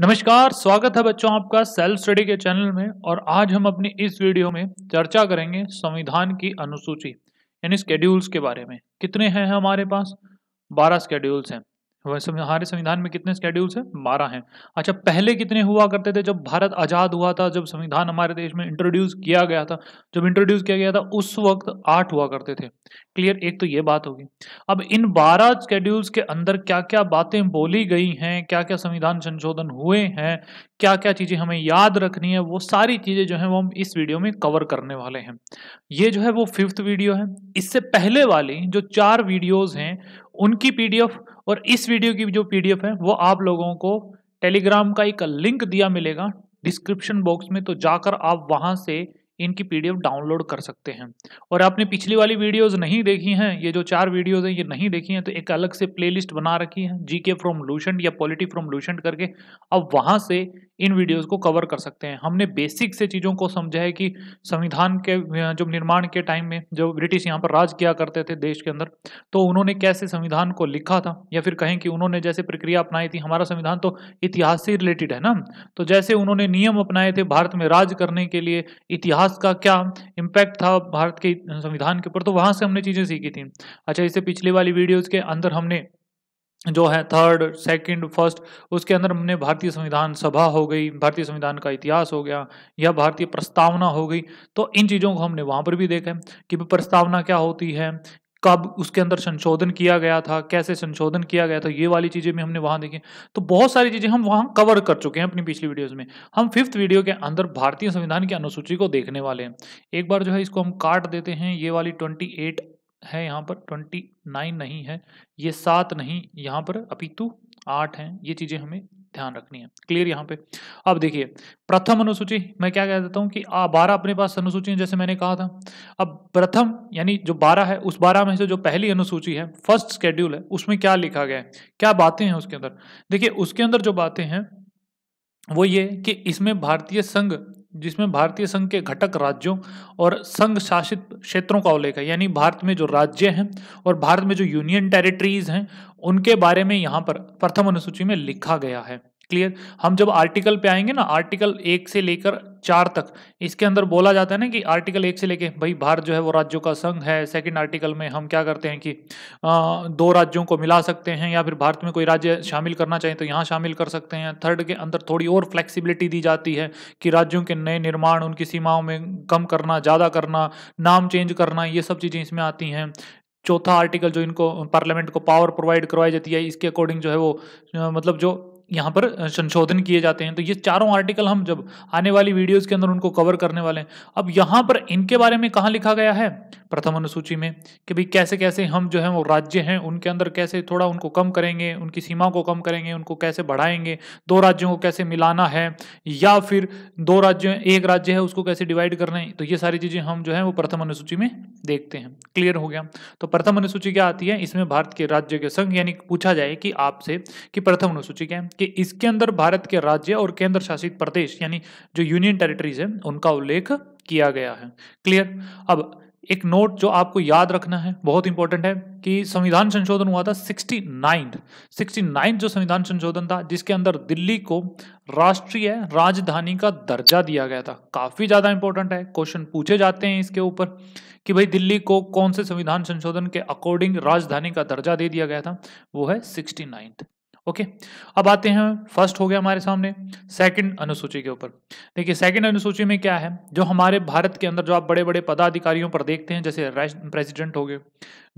नमस्कार स्वागत है बच्चों आपका सेल्फ स्टडी के चैनल में और आज हम अपनी इस वीडियो में चर्चा करेंगे संविधान की अनुसूची यानी स्केड्यूल्स के बारे में कितने हैं हमारे पास बारह स्केड्यूल्स हैं वैसे हमारे संविधान में कितने स्केड्यूल्स हैं बारह हैं अच्छा पहले कितने हुआ करते थे जब भारत आज़ाद हुआ था जब संविधान हमारे देश में इंट्रोड्यूस किया गया था जब इंट्रोड्यूस किया गया था उस वक्त आठ हुआ करते थे क्लियर एक तो ये बात होगी अब इन बारह स्केड्यूल्स के अंदर क्या क्या बातें बोली गई हैं क्या क्या संविधान संशोधन हुए हैं क्या क्या चीज़ें हमें याद रखनी है वो सारी चीज़ें जो हैं वो हम इस वीडियो में कवर करने वाले हैं ये जो है वो फिफ्थ वीडियो है इससे पहले वाली जो चार वीडियोज़ हैं उनकी पीडीएफ और इस वीडियो की जो पीडीएफ है वो आप लोगों को टेलीग्राम का एक लिंक दिया मिलेगा डिस्क्रिप्शन बॉक्स में तो जाकर आप वहाँ से इनकी पीडीएफ डाउनलोड कर सकते हैं और आपने पिछली वाली वीडियोस नहीं देखी हैं ये जो चार वीडियोस हैं ये नहीं देखी हैं तो एक अलग से प्लेलिस्ट बना रखी है जीके फ्रॉम लूशंट या पॉलिटी फ्रॉम लूशंट करके अब वहाँ से इन वीडियोस हम्म। को कवर कर सकते हैं हमने बेसिक से चीज़ों को समझा है कि संविधान के जब निर्माण के टाइम में जो ब्रिटिश यहाँ पर राज किया करते थे देश के अंदर तो उन्होंने कैसे संविधान को लिखा था या फिर कहें कि उन्होंने जैसे प्रक्रिया अपनाई थी हमारा संविधान तो इतिहास से रिलेटेड है ना तो जैसे उन्होंने नियम अपनाए थे भारत में राज करने के लिए इतिहास का क्या इम्पैक्ट था भारत के संविधान के ऊपर तो वहाँ से हमने चीज़ें सीखी थी अच्छा इससे पिछले वाली वीडियोज़ के अंदर हमने जो है थर्ड सेकंड फर्स्ट उसके अंदर हमने भारतीय संविधान सभा हो गई भारतीय संविधान का इतिहास हो गया या भारतीय प्रस्तावना हो गई तो इन चीज़ों को हमने वहाँ पर भी देखा कि प्रस्तावना क्या होती है कब उसके अंदर संशोधन किया गया था कैसे संशोधन किया गया था ये वाली चीज़ें भी हमने वहाँ देखी तो बहुत सारी चीज़ें हम वहाँ कवर कर चुके हैं अपनी पिछली वीडियोस में हम फिफ्थ वीडियो के अंदर भारतीय संविधान की अनुसूची को देखने वाले हैं एक बार जो है इसको हम काट देते हैं ये वाली ट्वेंटी एट है यहाँ पर ट्वेंटी नाइन नहीं है ये सात नहीं यहाँ पर अपितु आठ हैं ये चीज़ें हमें ध्यान रखनी है क्लियर यहाँ पे अब देखिए प्रथम अनुसूची मैं क्या कह देता हूँ कि आ बारह अपने पास अनुसूची है जैसे मैंने कहा था अब प्रथम यानी जो बारह है उस बारह में से जो पहली अनुसूची है फर्स्ट स्केड्यूल है उसमें क्या लिखा गया है क्या बातें हैं उसके अंदर देखिए उसके अंदर जो बातें हैं वो ये कि इसमें भारतीय संघ जिसमें भारतीय संघ के घटक राज्यों और संघ शासित क्षेत्रों का उल्लेख है यानी भारत में जो राज्य हैं और भारत में जो यूनियन टेरिटरीज हैं उनके बारे में यहाँ पर प्रथम अनुसूची में लिखा गया है क्लियर हम जब आर्टिकल पे आएंगे ना आर्टिकल एक से लेकर चार तक इसके अंदर बोला जाता है ना कि आर्टिकल एक से लेके भाई भारत जो है वो राज्यों का संघ है सेकंड आर्टिकल में हम क्या करते हैं कि आ, दो राज्यों को मिला सकते हैं या फिर भारत में कोई राज्य शामिल करना चाहिए तो यहाँ शामिल कर सकते हैं थर्ड के अंदर थोड़ी और फ्लेक्सिबिलिटी दी जाती है कि राज्यों के नए निर्माण उनकी सीमाओं में कम करना ज़्यादा करना नाम चेंज करना ये सब चीज़ें इसमें आती हैं चौथा आर्टिकल जो इनको पार्लियामेंट को पावर प्रोवाइड करवाई जाती है इसके अकॉर्डिंग जो है वो मतलब जो यहाँ पर संशोधन किए जाते हैं तो ये चारों आर्टिकल हम जब आने वाली वीडियोस के अंदर उनको कवर करने वाले हैं अब यहाँ पर इनके बारे में कहाँ लिखा गया है प्रथम अनुसूची में कि भाई कैसे कैसे हम जो है वो राज्य हैं उनके अंदर कैसे थोड़ा उनको कम करेंगे उनकी सीमा को कम करेंगे उनको कैसे बढ़ाएंगे दो राज्यों को कैसे मिलाना है या फिर दो राज्य एक राज्य है उसको कैसे डिवाइड करना है तो ये सारी चीज़ें हम जो है वो प्रथम अनुसूची में देखते हैं क्लियर हो गया तो प्रथम अनुसूची क्या आती है इसमें भारत के राज्य के संघ यानी पूछा जाए कि आपसे कि प्रथम अनुसूची क्या है कि इसके अंदर भारत के राज्य और केंद्र शासित प्रदेश यानी जो यूनियन टेरिटरीज है उनका उल्लेख किया गया है क्लियर अब एक नोट जो आपको याद रखना है बहुत इंपॉर्टेंट है कि संविधान संशोधन हुआ था 69 69 जो संविधान संशोधन था जिसके अंदर दिल्ली को राष्ट्रीय राजधानी का दर्जा दिया गया था काफ़ी ज़्यादा इंपॉर्टेंट है क्वेश्चन पूछे जाते हैं इसके ऊपर कि भाई दिल्ली को कौन से संविधान संशोधन के अकॉर्डिंग राजधानी का दर्जा दे दिया गया था वो है सिक्सटी ओके अब आते हैं फर्स्ट हो गया हमारे सामने सेकंड अनुसूची के ऊपर देखिए सेकंड अनुसूची में क्या है जो हमारे भारत के अंदर जो आप बड़े बड़े पदाधिकारियों पर देखते हैं जैसे प्रेसिडेंट हो गए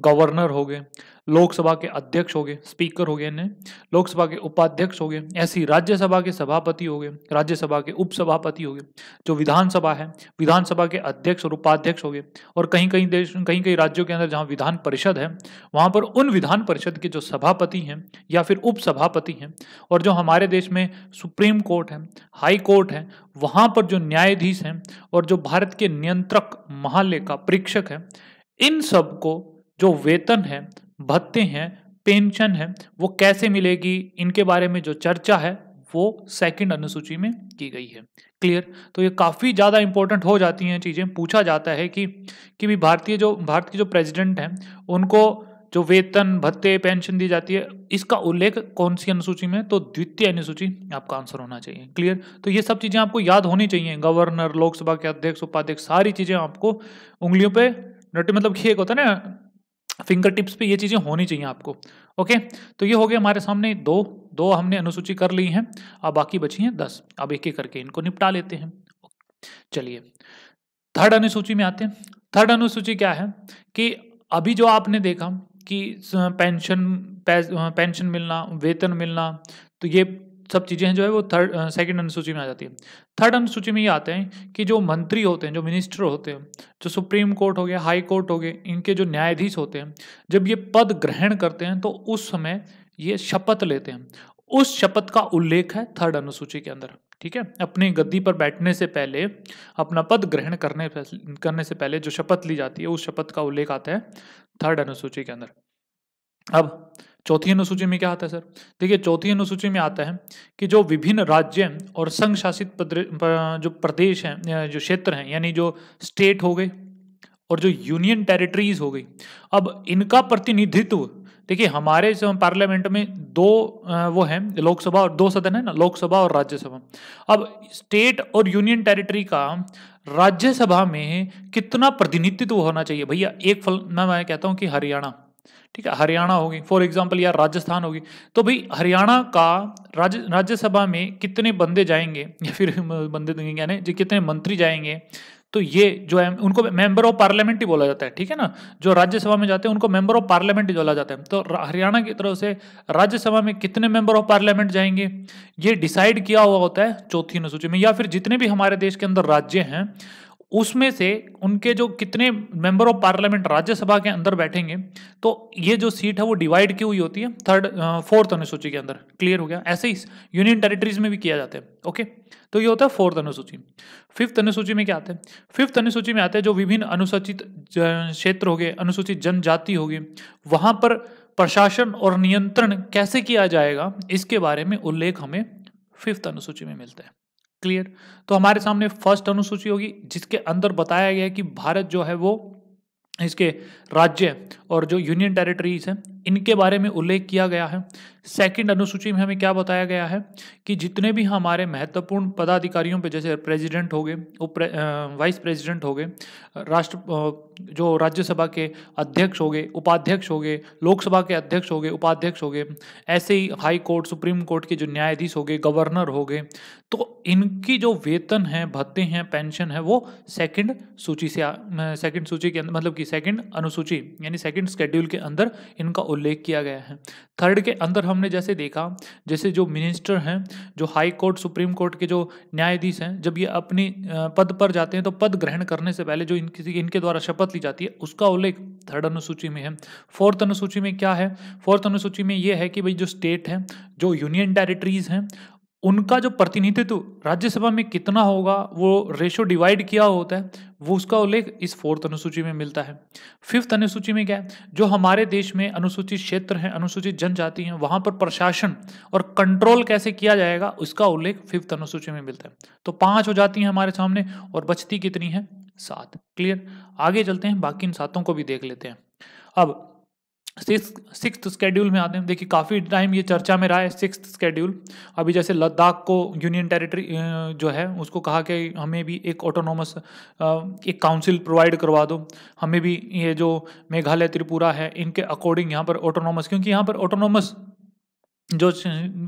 गवर्नर हो गए लोकसभा के अध्यक्ष हो गए स्पीकर हो गए लोकसभा के उपाध्यक्ष हो गए ऐसी राज्यसभा के सभापति हो गए राज्यसभा के उपसभापति हो गए जो विधानसभा है विधानसभा के अध्यक्ष और उपाध्यक्ष हो गए और कहीं कहीं देश कहीं कहीं राज्यों के अंदर जहाँ विधान परिषद है वहाँ पर उन विधान परिषद के जो सभापति हैं या फिर उपसभापति हैं और जो हमारे देश में सुप्रीम कोर्ट है हाई कोर्ट है वहाँ पर जो न्यायाधीश हैं और जो भारत के नियंत्रक महालेखा परीक्षक हैं इन सब को जो वेतन है भत्ते हैं पेंशन है वो कैसे मिलेगी इनके बारे में जो चर्चा है वो सेकंड अनुसूची में की गई है क्लियर तो ये काफ़ी ज़्यादा इंपॉर्टेंट हो जाती हैं चीज़ें पूछा जाता है कि कि भी भारतीय जो भारत के जो प्रेसिडेंट हैं उनको जो वेतन भत्ते पेंशन दी जाती है इसका उल्लेख कौन सी अनुसूची में तो द्वितीय अनुसूची आपका आंसर होना चाहिए क्लियर तो ये सब चीज़ें आपको याद होनी चाहिए गवर्नर लोकसभा के अध्यक्ष उपाध्यक्ष सारी चीज़ें आपको उंगलियों पर मतलब कि एक होता है ना फिंगर टिप्स पे ये चीज़ें होनी चाहिए आपको ओके तो ये हो गया हमारे सामने दो दो हमने अनुसूची कर ली हैं अब बाकी बची हैं दस अब एक एक करके इनको निपटा लेते हैं चलिए थर्ड अनुसूची में आते हैं थर्ड अनुसूची क्या है कि अभी जो आपने देखा कि पेंशन पेंशन मिलना वेतन मिलना तो ये सब चीज़ें हैं जो है वो थर्ड सेकेंड अनुसूची में आ जाती है थर्ड अनुसूची में ये आते हैं कि जो मंत्री होते हैं जो मिनिस्टर होते हैं जो सुप्रीम कोर्ट हो गया हाई कोर्ट हो गए इनके जो न्यायाधीश होते हैं जब ये पद ग्रहण करते हैं तो उस समय ये शपथ लेते हैं उस शपथ का उल्लेख है थर्ड अनुसूची के अंदर ठीक है अपनी गद्दी पर बैठने से पहले अपना पद ग्रहण करने करने से पहले जो शपथ ली जाती है उस शपथ का उल्लेख आता है थर्ड अनुसूची के अंदर अब चौथी अनुसूची में क्या आता है सर देखिए चौथी अनुसूची में आता है कि जो विभिन्न राज्य और संघ शासित जो प्रदेश हैं जो क्षेत्र हैं यानी जो स्टेट हो गए और जो यूनियन टेरिटरीज हो गई अब इनका प्रतिनिधित्व देखिए हमारे पार्लियामेंट में दो वो हैं लोकसभा और दो सदन है ना लोकसभा और राज्यसभा अब स्टेट और यूनियन टेरिटरी का राज्यसभा में कितना प्रतिनिधित्व होना चाहिए भैया एक फल मैं मैं कहता हूँ कि हरियाणा ठीक है हरियाणा होगी फॉर एग्जाम्पल या राजस्थान होगी तो भाई हरियाणा का राज्य राज्यसभा में कितने बंदे जाएंगे या फिर बंदे देंगे यानी जो कितने मंत्री जाएंगे तो ये जो है उनको मेंबर ऑफ पार्लियामेंट ही बोला जाता है ठीक है ना जो राज्यसभा में जाते हैं उनको मेंबर ऑफ पार्लियामेंट ही बोला जाता है तो हरियाणा की तरफ से राज्यसभा में कितने मेंबर ऑफ पार्लियामेंट जाएंगे ये डिसाइड किया हुआ होता है चौथी अनुसूची में या फिर जितने भी हमारे देश के अंदर राज्य हैं उसमें से उनके जो कितने मेंबर ऑफ पार्लियामेंट राज्यसभा के अंदर बैठेंगे तो ये जो सीट है वो डिवाइड की हुई होती है थर्ड फोर्थ अनुसूची के अंदर क्लियर हो गया ऐसे ही यूनियन टेरिटरीज में भी किया जाता है ओके तो ये होता है फोर्थ अनुसूची फिफ्थ अनुसूची में क्या आता है फिफ्थ अनुसूची में आते हैं जो विभिन्न अनुसूचित क्षेत्र हो गए अनुसूचित जनजाति होगी वहाँ पर प्रशासन और नियंत्रण कैसे किया जाएगा इसके बारे में उल्लेख हमें फिफ्थ अनुसूची में मिलता है क्लियर तो हमारे सामने फर्स्ट अनुसूची होगी जिसके अंदर बताया गया कि भारत जो है वो इसके राज्य और जो यूनियन टेरिटरीज हैं इनके बारे में उल्लेख किया गया है सेकंड अनुसूची में हमें क्या बताया गया है कि जितने भी हमारे महत्वपूर्ण पदाधिकारियों पे जैसे प्रेसिडेंट हो गए उप वाइस प्रेसिडेंट हो गए राष्ट्र जो राज्यसभा के अध्यक्ष हो गए उपाध्यक्ष हो गए लोकसभा के अध्यक्ष हो गए उपाध्यक्ष हो गए ऐसे ही हाई कोर्ट सुप्रीम कोर्ट के जो न्यायाधीश हो गए गवर्नर हो गए तो इनकी जो वेतन है भत्ते हैं पेंशन है वो सेकेंड सूची से सेकेंड सूची के अंदर मतलब कि सेकेंड अनुसूची यानी सेकंड स्केड्यूल के अंदर इनका उल्लेख किया गया है थर्ड के अंदर हमने जैसे देखा जैसे जो मिनिस्टर हैं जो हाई कोर्ट सुप्रीम कोर्ट के जो न्यायाधीश हैं जब ये अपनी पद पर जाते हैं तो पद ग्रहण करने से पहले जो इन किसी इनके द्वारा शपथ ली जाती है उसका उल्लेख थर्ड अनुसूची में है फोर्थ अनुसूची में क्या है फोर्थ अनुसूची में ये है कि भाई जो स्टेट हैं जो यूनियन टेरिटरीज हैं उनका जो प्रतिनिधित्व राज्यसभा में कितना होगा वो रेशो डिवाइड किया होता है वो उसका उल्लेख इस फोर्थ अनुसूची में मिलता है फिफ्थ अनुसूची में क्या है जो हमारे देश में अनुसूचित क्षेत्र हैं अनुसूचित जनजाति हैं वहाँ पर प्रशासन और कंट्रोल कैसे किया जाएगा उसका उल्लेख फिफ्थ अनुसूची में मिलता है तो पाँच हो जाती हैं हमारे सामने और बचती कितनी है सात क्लियर आगे चलते हैं बाकी इन सातों को भी देख लेते हैं अब सिक्स स्केड्यूल में आते हैं देखिए काफ़ी टाइम ये चर्चा में रहा है सिक्स स्केड्यूल अभी जैसे लद्दाख को यूनियन टेरिटरी जो है उसको कहा कि हमें भी एक ऑटोनोमस एक काउंसिल प्रोवाइड करवा दो हमें भी ये जो मेघालय त्रिपुरा है इनके अकॉर्डिंग यहाँ पर ऑटोनोमस क्योंकि यहाँ पर ऑटोनोमस जो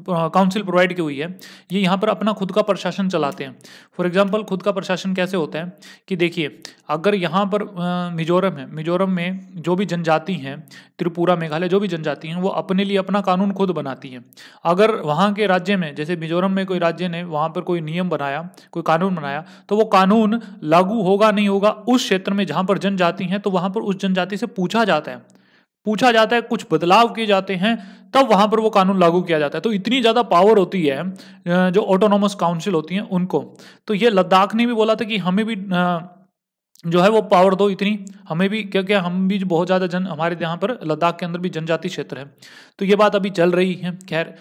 काउंसिल प्रोवाइड की हुई है ये यहाँ पर अपना खुद का प्रशासन चलाते हैं फॉर एग्जांपल खुद का प्रशासन कैसे होता है कि देखिए अगर यहाँ पर मिजोरम है मिजोरम में जो भी जनजाति हैं त्रिपुरा मेघालय जो भी जनजाति हैं वो अपने लिए अपना कानून खुद बनाती है अगर वहाँ के राज्य में जैसे मिजोरम में कोई राज्य ने वहाँ पर कोई नियम बनाया कोई कानून बनाया तो वो कानून लागू होगा नहीं होगा उस क्षेत्र में जहाँ पर जनजाति हैं तो वहाँ पर उस जनजाति से पूछा जाता है पूछा जाता है कुछ बदलाव किए जाते हैं तब वहां पर वो कानून लागू किया जाता है तो इतनी ज़्यादा पावर होती है जो ऑटोनोमस काउंसिल होती है उनको तो ये लद्दाख ने भी बोला था कि हमें भी जो है वो पावर दो इतनी हमें भी क्योंकि हम भी बहुत ज़्यादा जन हमारे यहाँ पर लद्दाख के अंदर भी जनजाति क्षेत्र है तो ये बात अभी चल रही है खैर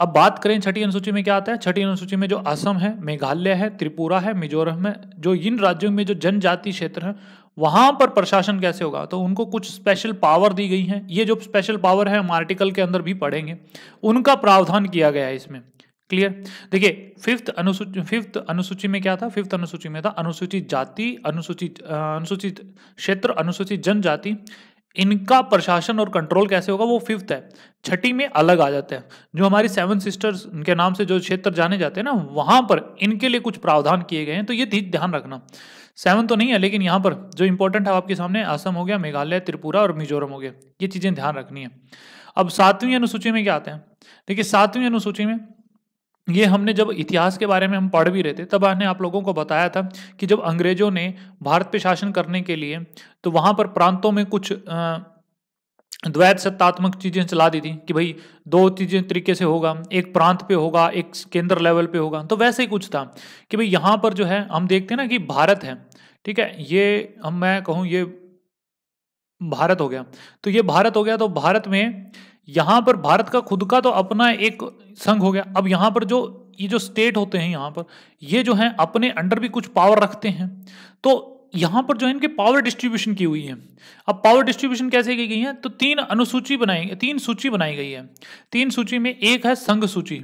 अब बात करें छठी अनुसूची में क्या आता है छठी अनुसूची में जो असम है मेघालय है त्रिपुरा है मिजोरम है जो इन राज्यों में जो जनजाति क्षेत्र है वहां पर प्रशासन कैसे होगा तो उनको कुछ स्पेशल पावर दी गई है ये जो स्पेशल पावर है हम आर्टिकल के अंदर भी पढ़ेंगे उनका प्रावधान किया गया है इसमें क्लियर देखिए फिफ्थ अनुसूची फिफ्थ अनुसूची में क्या था फिफ्थ अनुसूची में था अनुसूचित जाति अनुसूचित अनुसूचित क्षेत्र अनुसूचित जनजाति इनका प्रशासन और कंट्रोल कैसे होगा वो फिफ्थ है छठी में अलग आ जाते हैं जो हमारी सेवन सिस्टर्स उनके नाम से जो क्षेत्र जाने जाते हैं ना वहां पर इनके लिए कुछ प्रावधान किए गए हैं तो ये ध्यान रखना सेवन तो नहीं है लेकिन यहाँ पर जो इंपॉर्टेंट है आपके सामने असम हो गया मेघालय त्रिपुरा और मिजोरम हो गया ये चीज़ें ध्यान रखनी है अब सातवीं अनुसूची में क्या आते हैं देखिए सातवीं अनुसूची में ये हमने जब इतिहास के बारे में हम पढ़ भी रहे थे तब हमने आप लोगों को बताया था कि जब अंग्रेजों ने भारत पे शासन करने के लिए तो वहाँ पर प्रांतों में कुछ द्वैत सत्तात्मक चीज़ें चला दी थी कि भाई दो चीज़ें तरीके से होगा एक प्रांत पे होगा एक केंद्र लेवल पे होगा तो वैसे ही कुछ था कि भाई यहाँ पर जो है हम देखते हैं ना कि भारत है ठीक है ये हम मैं कहूँ ये भारत हो गया तो ये भारत हो गया तो भारत में यहाँ पर भारत का खुद का तो अपना एक संघ हो गया अब यहाँ पर जो ये जो स्टेट होते हैं यहाँ पर ये जो है अपने अंडर भी कुछ पावर रखते हैं तो यहाँ पर जो इनके पावर डिस्ट्रीब्यूशन की हुई है अब पावर डिस्ट्रीब्यूशन कैसे की गई है तो तीन अनुसूची बनाई तीन सूची बनाई गई है तीन सूची में एक है संघ सूची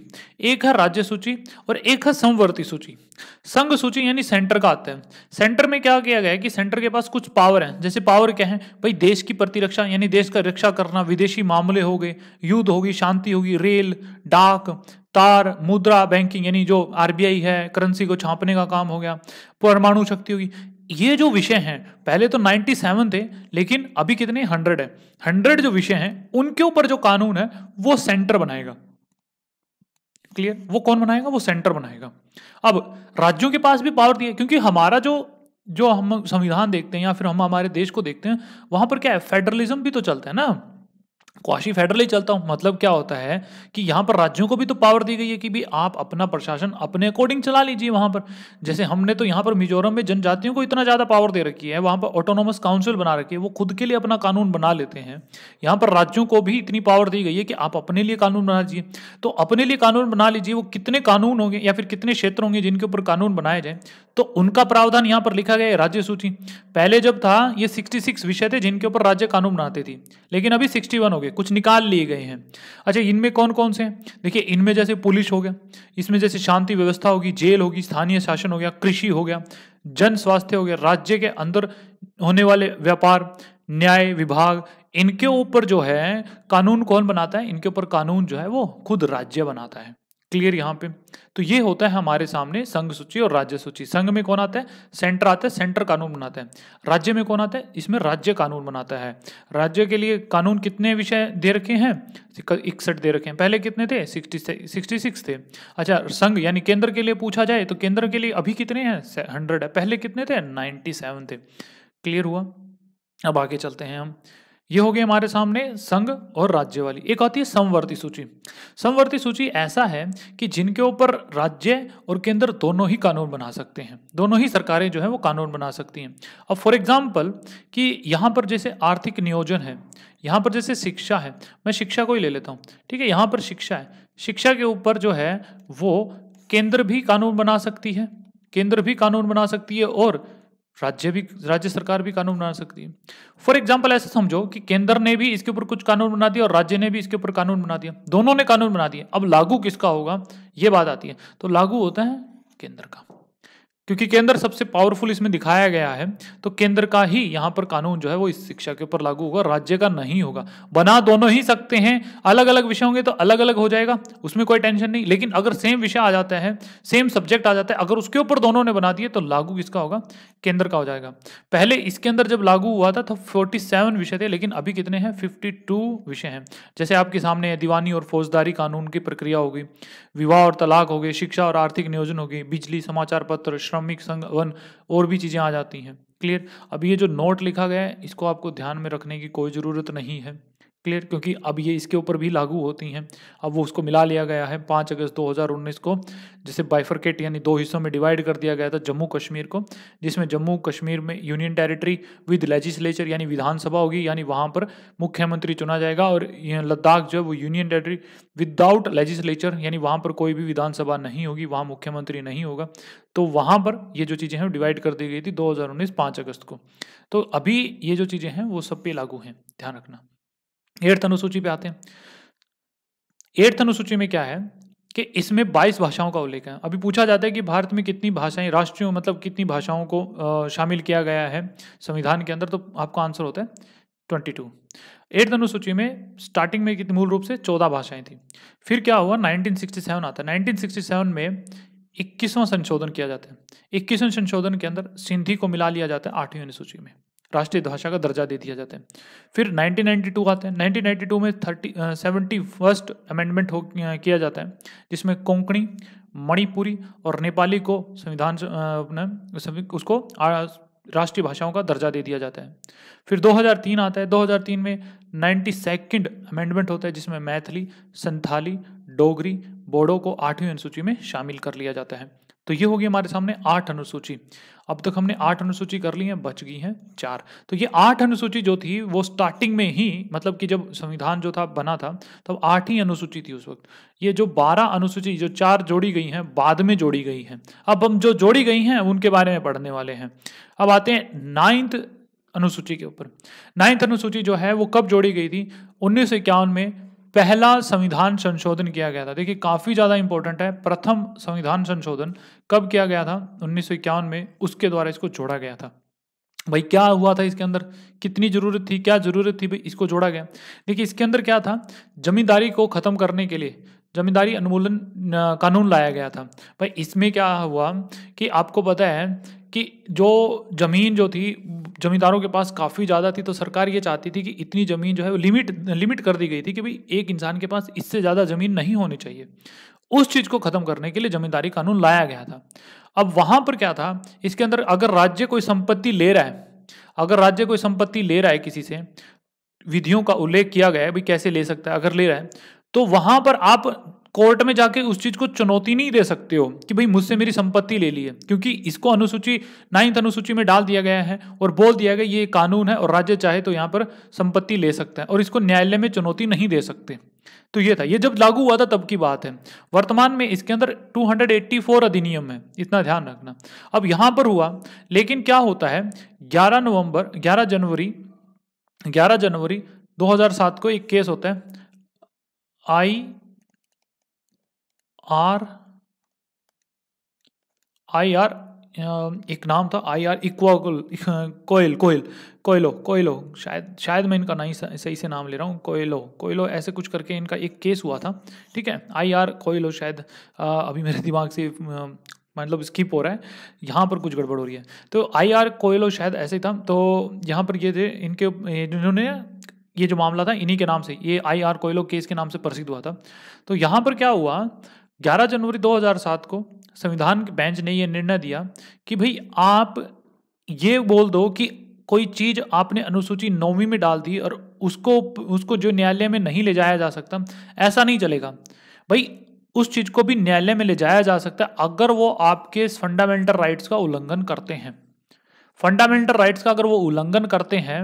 एक है राज्य सूची और एक है समवर्ती सूची संघ सूची यानी सेंटर का आता है सेंटर में क्या किया गया है कि सेंटर के पास कुछ पावर है जैसे पावर क्या है भाई देश की प्रतिरक्षा यानी देश का रक्षा करना विदेशी मामले हो गए युद्ध होगी शांति होगी रेल डाक तार मुद्रा बैंकिंग यानी जो आरबीआई है करेंसी को छापने का काम हो गया परमाणु शक्ति होगी ये जो विषय हैं पहले तो 97 थे लेकिन अभी कितने 100 है 100 जो विषय हैं उनके ऊपर जो कानून है वो सेंटर बनाएगा क्लियर वो कौन बनाएगा वो सेंटर बनाएगा अब राज्यों के पास भी पावर दी है क्योंकि हमारा जो जो हम संविधान देखते हैं या फिर हम हमारे देश को देखते हैं वहां पर क्या है फेडरलिज्म भी तो चलता है ना क्वाशी ही चलता हूँ मतलब क्या होता है कि यहाँ पर राज्यों को भी तो पावर दी गई है कि भी आप अपना प्रशासन अपने अकॉर्डिंग चला लीजिए वहाँ पर जैसे हमने तो यहाँ पर मिजोरम में जनजातियों को इतना ज़्यादा पावर दे रखी है वहाँ पर ऑटोनोमस काउंसिल बना रखी है वो खुद के लिए अपना कानून बना लेते हैं यहाँ पर राज्यों को भी इतनी पावर दी गई है कि आप अपने लिए कानून बना लीजिए तो अपने लिए कानून बना लीजिए वो कितने कानून होंगे या फिर कितने क्षेत्र होंगे जिनके ऊपर कानून बनाए जाए तो उनका प्रावधान यहाँ पर लिखा गया है राज्य सूची पहले जब था ये सिक्सटी विषय थे जिनके ऊपर राज्य कानून बनाते थे लेकिन अभी सिक्सटी हो गया गए कुछ निकाल लिए गए हैं अच्छा इनमें कौन कौन से हैं देखिए इनमें जैसे पुलिस हो गया इसमें जैसे शांति व्यवस्था होगी जेल होगी स्थानीय शासन हो गया कृषि हो गया जन स्वास्थ्य हो गया राज्य के अंदर होने वाले व्यापार न्याय विभाग इनके ऊपर जो है कानून कौन बनाता है इनके ऊपर कानून जो है वो खुद राज्य बनाता है क्लियर यहाँ पे तो ये होता है हमारे सामने संघ सूची और राज्य सूची संघ में कौन आता है सेंटर आता है सेंटर कानून बनाता है राज्य में कौन आता है इसमें राज्य कानून बनाता है राज्य के लिए कानून कितने विषय दे रखे हैं इकसठ दे रखे हैं पहले कितने थे सिक्सटी सिक्सटी सिक्स थे अच्छा संघ यानी केंद्र के लिए पूछा जाए तो केंद्र के लिए अभी कितने हैं हंड्रेड है पहले कितने थे नाइन्टी सेवन थे क्लियर हुआ अब आगे चलते हैं हम ये हो गई हमारे सामने संघ और राज्य वाली एक आती है समवर्ती सूची समवर्ती सूची ऐसा है कि जिनके ऊपर राज्य और केंद्र दोनों ही कानून बना सकते हैं दोनों ही सरकारें जो है वो कानून बना सकती हैं अब फॉर एग्जाम्पल कि यहाँ पर जैसे आर्थिक नियोजन है यहाँ पर जैसे शिक्षा है मैं शिक्षा को ही ले लेता हूँ ठीक है यहाँ पर शिक्षा है शिक्षा के ऊपर जो है वो केंद्र भी कानून बना सकती है केंद्र भी कानून बना सकती है और राज्य भी राज्य सरकार भी कानून बना सकती है फॉर एग्जाम्पल ऐसा समझो कि केंद्र ने भी इसके ऊपर कुछ कानून बना दिया और राज्य ने भी इसके ऊपर कानून बना दिया दोनों ने कानून बना दिया अब लागू किसका होगा ये बात आती है तो लागू होता है केंद्र का क्योंकि केंद्र सबसे पावरफुल इसमें दिखाया गया है तो केंद्र का ही यहाँ पर कानून जो है वो इस शिक्षा के ऊपर लागू होगा राज्य का नहीं होगा बना दोनों ही सकते हैं अलग अलग विषय होंगे तो अलग अलग हो जाएगा उसमें कोई टेंशन नहीं लेकिन अगर सेम विषय आ जाता है सेम सब्जेक्ट आ जाता है अगर उसके ऊपर दोनों ने बना दिए तो लागू किसका होगा केंद्र का हो जाएगा पहले इसके अंदर जब लागू हुआ था तो फोर्टी विषय थे लेकिन अभी कितने हैं फिफ्टी विषय हैं जैसे आपके सामने दीवानी और फौजदारी कानून की प्रक्रिया होगी विवाह और तलाक हो शिक्षा और आर्थिक नियोजन होगी बिजली समाचार पत्र श्रम श्रमिक संघ वन और भी चीज़ें आ जाती हैं क्लियर अब ये जो नोट लिखा गया है इसको आपको ध्यान में रखने की कोई ज़रूरत नहीं है क्लियर क्योंकि अब ये इसके ऊपर भी लागू होती हैं अब वो उसको मिला लिया गया है पाँच अगस्त 2019 को जिसे बाइफरकेट यानी दो हिस्सों में डिवाइड कर दिया गया था जम्मू कश्मीर को जिसमें जम्मू कश्मीर में यूनियन टेरिटरी विद लेजिस्लेचर यानी विधानसभा होगी यानी वहाँ पर मुख्यमंत्री चुना जाएगा और लद्दाख जो है वो यूनियन टेरेटरी विदाउट लेजिस्लेचर यानी वहाँ पर कोई भी विधानसभा नहीं होगी वहाँ मुख्यमंत्री नहीं होगा तो वहाँ पर ये जो चीज़ें हैं डिवाइड कर दी गई थी दो हज़ार अगस्त को तो अभी ये जो चीज़ें हैं वो सब पे लागू हैं ध्यान रखना एट्थ अनुसूची पे आते हैं एट्थ अनुसूची में क्या है कि इसमें 22 भाषाओं का उल्लेख है अभी पूछा जाता है कि भारत में कितनी भाषाएं राष्ट्रीय मतलब कितनी भाषाओं को शामिल किया गया है संविधान के अंदर तो आपका आंसर होता है ट्वेंटी टू एट्थ अनुसूची में स्टार्टिंग में कितनी मूल रूप से चौदह भाषाएं थी फिर क्या हुआ 1967 आता है नाइनटीन में इक्कीसवां संशोधन किया जाता है इक्कीसवें संशोधन के अंदर सिंधी को मिला लिया जाता है आठवीं अनुसूची में राष्ट्रीय भाषा का दर्जा दे दिया जाता है फिर 1992 आते हैं 1992 में थर्टी सेवेंटी फर्स्ट अमेंडमेंट हो किया जाता है जिसमें कोंकणी मणिपुरी और नेपाली को संविधान अपने उसको राष्ट्रीय भाषाओं का दर्जा दे दिया जाता है फिर 2003 आता है 2003 में नाइन्टी सेकेंड अमेंडमेंट होता है जिसमें मैथिली संथाली डोगरी बोडो को आठवीं अनुसूची में शामिल कर लिया जाता है तो ये होगी हमारे सामने आठ अनुसूची अब तक हमने आठ अनुसूची कर ली है बच गई हैं चार तो ये आठ अनुसूची जो थी वो स्टार्टिंग में ही मतलब कि जब संविधान जो था बना था तब तो आठ ही अनुसूची थी उस वक्त ये जो बारह अनुसूची जो चार जोड़ी गई हैं बाद में जोड़ी गई हैं अब हम जो जोड़ी गई हैं उनके बारे में पढ़ने वाले हैं अब आते हैं नाइन्थ अनुसूची के ऊपर नाइन्थ अनुसूची जो है वो कब जोड़ी गई थी उन्नीस में पहला संविधान संशोधन किया गया था देखिए काफ़ी ज़्यादा इंपॉर्टेंट है प्रथम संविधान संशोधन कब किया गया था उन्नीस में उसके द्वारा इसको जोड़ा गया था भाई क्या हुआ था इसके अंदर कितनी ज़रूरत थी क्या ज़रूरत थी भाई इसको जोड़ा गया देखिए इसके अंदर क्या था जमींदारी को ख़त्म करने के लिए जमींदारी अनुमूलन कानून लाया गया था भाई इसमें क्या हुआ कि आपको पता है कि जो ज़मीन जो थी जमींदारों के पास काफ़ी ज़्यादा थी तो सरकार ये चाहती थी कि इतनी ज़मीन जो है वो लिमिट लिमिट कर दी गई थी कि भाई एक इंसान के पास इससे ज़्यादा ज़मीन नहीं होनी चाहिए उस चीज़ को ख़त्म करने के लिए ज़मींदारी कानून लाया गया था अब वहाँ पर क्या था इसके अंदर अगर राज्य कोई संपत्ति ले रहा है अगर राज्य कोई संपत्ति ले रहा है किसी से विधियों का उल्लेख किया गया है भाई कैसे ले सकता है अगर ले रहा है तो वहाँ पर आप कोर्ट में जाके उस चीज को चुनौती नहीं दे सकते हो कि भाई मुझसे मेरी संपत्ति ले ली है क्योंकि इसको अनुसूची नाइन्थ अनुसूची में डाल दिया गया है और बोल दिया गया ये कानून है और राज्य चाहे तो यहाँ पर संपत्ति ले सकता है और इसको न्यायालय में चुनौती नहीं दे सकते तो ये था ये जब लागू हुआ था तब की बात है वर्तमान में इसके अंदर 284 अधिनियम है इतना ध्यान रखना अब यहाँ पर हुआ लेकिन क्या होता है 11 नवंबर 11 जनवरी 11 जनवरी 2007 को एक केस होता है आई आर आई आर एक नाम था आई आर इक्वागल कोयल कोयल कोयलो कोयलो शायद शायद मैं इनका नहीं सही से नाम ले रहा हूँ कोयलो कोयलो ऐसे कुछ करके इनका एक केस हुआ था ठीक है आई आर कोयलो शायद अभी मेरे दिमाग से मतलब स्किप हो रहा है यहाँ पर कुछ गड़बड़ हो रही है तो आई आर कोयलो शायद ऐसे ही था तो यहाँ पर ये थे इनके इन्होंने ये जो मामला था इन्हीं के नाम से ये आई आर कोयलो केस के नाम से प्रसिद्ध हुआ था तो यहाँ पर क्या हुआ 11 जनवरी 2007 को संविधान के बेंच ने यह निर्णय दिया कि भाई आप ये बोल दो कि कोई चीज़ आपने अनुसूची नौवीं में डाल दी और उसको उसको जो न्यायालय में नहीं ले जाया जा सकता ऐसा नहीं चलेगा भाई उस चीज़ को भी न्यायालय में ले जाया जा सकता है अगर वो आपके फंडामेंटल राइट्स का उल्लंघन करते हैं फंडामेंटल राइट्स का अगर वो उल्लंघन करते हैं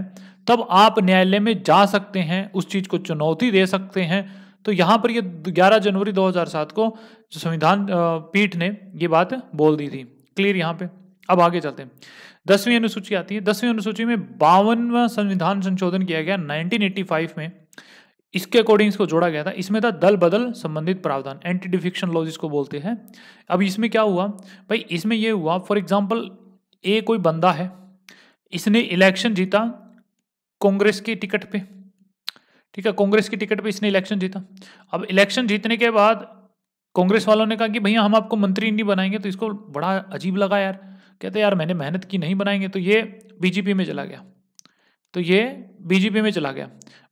तब आप न्यायालय में जा सकते हैं उस चीज़ को चुनौती दे सकते हैं तो यहाँ पर ये 11 जनवरी 2007 को जो संविधान पीठ ने ये बात बोल दी थी क्लियर यहाँ पे अब आगे चलते हैं दसवीं अनुसूची आती है दसवीं अनुसूची में बावनवा संविधान संशोधन किया गया 1985 में इसके अकॉर्डिंग इसको जोड़ा गया था इसमें था दल बदल संबंधित प्रावधान एंटी डिफिक्शन लॉ जिसको बोलते हैं अब इसमें क्या हुआ भाई इसमें यह हुआ फॉर एग्जाम्पल ए कोई बंदा है इसने इलेक्शन जीता कांग्रेस के टिकट पे ठीक है कांग्रेस की टिकट पे इसने इलेक्शन जीता अब इलेक्शन जीतने के बाद कांग्रेस वालों ने कहा कि भैया हम आपको मंत्री नहीं बनाएंगे तो इसको बड़ा अजीब लगा यार कहते यार मैंने मेहनत की नहीं बनाएंगे तो ये बीजेपी में चला गया तो ये बीजेपी में चला गया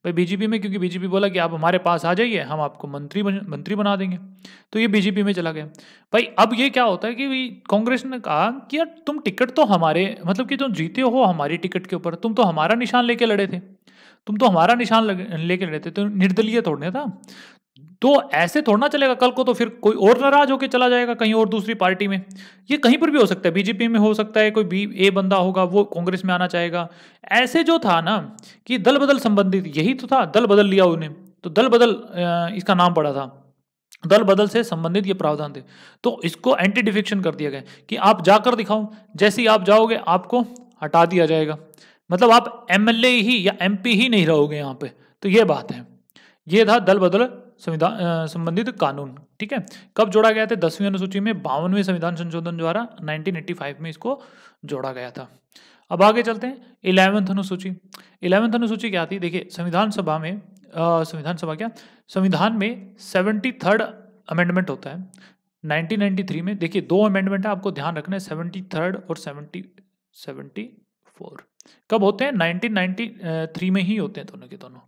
भाई बीजेपी में क्योंकि बीजेपी बोला कि आप हमारे पास आ जाइए हम आपको मंत्री बन, मंत्री बना देंगे तो ये बीजेपी में चला गया भाई अब ये क्या होता है कि कांग्रेस ने कहा कि यार तुम टिकट तो हमारे मतलब कि तुम जीते हो हमारी टिकट के ऊपर तुम तो हमारा निशान लेके लड़े थे तुम तो हमारा निशान लेके लड़े थे तो निर्दलीय तोड़ने था तो ऐसे थोड़ा ना चलेगा कल को तो फिर कोई और नाराज होकर चला जाएगा कहीं और दूसरी पार्टी में ये कहीं पर भी हो सकता है बीजेपी में हो सकता है कोई बी ए बंदा होगा वो कांग्रेस में आना चाहेगा ऐसे जो था ना कि दल बदल संबंधित यही तो था दल बदल लिया उन्हें तो दल बदल इसका नाम पड़ा था दल बदल से संबंधित ये प्रावधान थे तो इसको एंटी डिफिक्शन कर दिया गया कि आप जाकर दिखाओ जैसे ही आप जाओगे आपको हटा दिया जाएगा मतलब आप एमएलए ही या एमपी ही नहीं रहोगे यहाँ पे तो ये बात है ये था दल बदल संविधान संबंधित कानून ठीक है कब जोड़ा गया था दसवीं अनुसूची में बावनवें संविधान संशोधन द्वारा 1985 में इसको जोड़ा गया था अब आगे चलते हैं इलेवंथ अनुसूची इलेवंथ अनुसूची क्या थी देखिए संविधान सभा में संविधान सभा क्या संविधान में सेवेंटी थर्ड अमेंडमेंट होता है 1993 में देखिए दो अमेंडमेंट है आपको ध्यान रखना है सेवेंटी थर्ड और सेवेंटी सेवेंटी फोर कब होते हैं 1993 में ही होते हैं दोनों के दोनों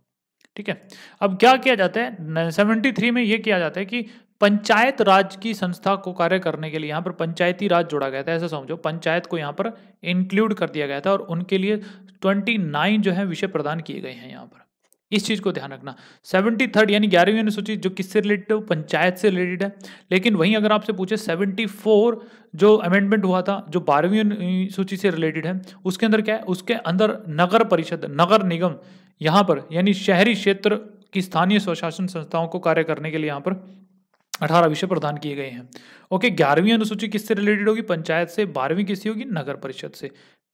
ठीक है अब क्या किया जाता है सेवेंटी थ्री में यह किया जाता है कि पंचायत राज की संस्था को कार्य करने के लिए यहाँ पर पंचायती राज जोड़ा गया था ऐसा समझो पंचायत को यहाँ पर इंक्लूड कर दिया गया था और उनके लिए ट्वेंटी नाइन जो है विषय प्रदान किए गए हैं यहाँ पर इस चीज़ को ध्यान रखना सेवेंटी थर्ड यानी ग्यारहवीं अनुसूची जो किससे रिलेटेड है पंचायत से रिलेटेड है लेकिन वहीं अगर आपसे पूछे सेवेंटी फोर जो अमेंडमेंट हुआ था जो बारहवीं अनुसूची से रिलेटेड है उसके अंदर क्या है उसके अंदर नगर परिषद नगर निगम यहाँ पर यानी शहरी क्षेत्र की स्थानीय स्वशासन संस्थाओं को कार्य करने के लिए यहाँ पर अठारह विषय प्रदान किए गए हैं ओके ग्यारहवीं अनुसूची किससे रिलेटेड होगी पंचायत से बारहवीं किससे होगी नगर परिषद से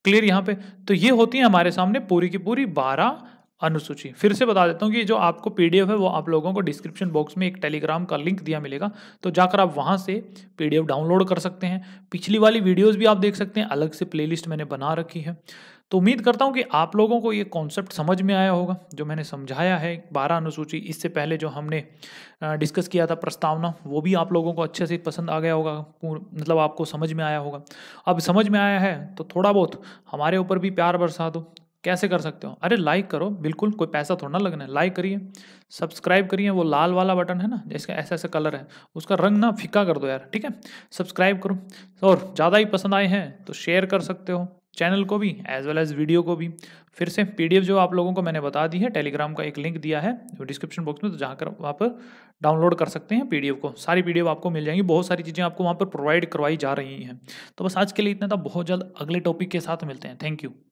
क्लियर यहाँ पे तो ये होती है हमारे सामने पूरी की पूरी बारह अनुसूची फिर से बता देता हूँ कि जो आपको पीडीएफ है वो आप लोगों को डिस्क्रिप्शन बॉक्स में एक टेलीग्राम का लिंक दिया मिलेगा तो जाकर आप वहाँ से पीडीएफ डाउनलोड कर सकते हैं पिछली वाली वीडियोस भी आप देख सकते हैं अलग से प्लेलिस्ट मैंने बना रखी है तो उम्मीद करता हूँ कि आप लोगों को ये कॉन्सेप्ट समझ में आया होगा जो मैंने समझाया है बारह अनुसूची इससे पहले जो हमने डिस्कस किया था प्रस्तावना वो भी आप लोगों को अच्छे से पसंद आ गया होगा मतलब आपको समझ में आया होगा अब समझ में आया है तो थोड़ा बहुत हमारे ऊपर भी प्यार बरसा दो कैसे कर सकते हो अरे लाइक करो बिल्कुल कोई पैसा थोड़ा ना लगना है लाइक करिए सब्सक्राइब करिए वो लाल वाला बटन है ना जिसका ऐसा ऐसा कलर है उसका रंग ना फिक्का कर दो यार ठीक है सब्सक्राइब करो और ज़्यादा ही पसंद आए हैं तो शेयर कर सकते हो चैनल को भी एज वेल एज़ वीडियो को भी फिर से पीडीएफ जो आप लोगों को मैंने बता दी है टेलीग्राम का एक लिंक दिया है डिस्क्रिप्शन बॉक्स में तो जाकर वहाँ पर डाउनलोड कर सकते हैं पीडीएफ को सारी पीडीएफ आपको मिल जाएंगी बहुत सारी चीज़ें आपको वहाँ पर प्रोवाइड करवाई जा रही हैं तो बस आज के लिए इतना था बहुत जल्द अगले टॉपिक के साथ मिलते हैं थैंक यू